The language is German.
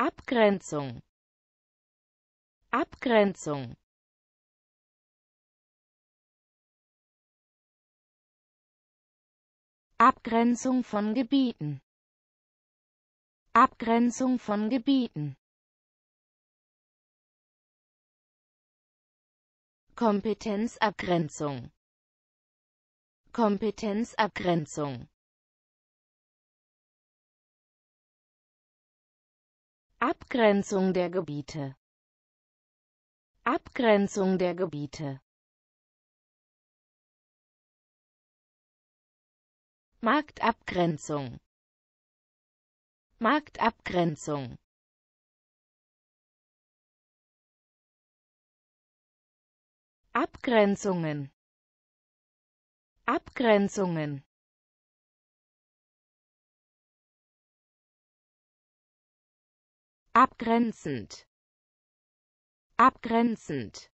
Abgrenzung Abgrenzung Abgrenzung von Gebieten Abgrenzung von Gebieten Kompetenzabgrenzung Kompetenzabgrenzung Abgrenzung der Gebiete Abgrenzung der Gebiete Marktabgrenzung Marktabgrenzung Abgrenzungen Abgrenzungen abgrenzend abgrenzend